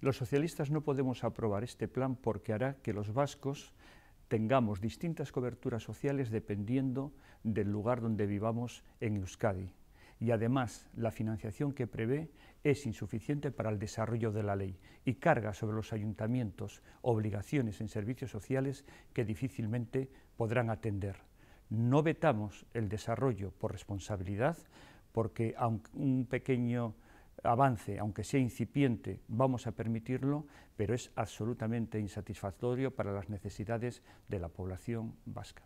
Los socialistas no podemos aprobar este plan porque hará que los vascos tengamos distintas coberturas sociales dependiendo del lugar donde vivamos en Euskadi. Y además, la financiación que prevé es insuficiente para el desarrollo de la ley y carga sobre los ayuntamientos obligaciones en servicios sociales que difícilmente podrán atender. No vetamos el desarrollo por responsabilidad porque aunque un pequeño avance, aunque sea incipiente, vamos a permitirlo, pero es absolutamente insatisfactorio para las necesidades de la población vasca.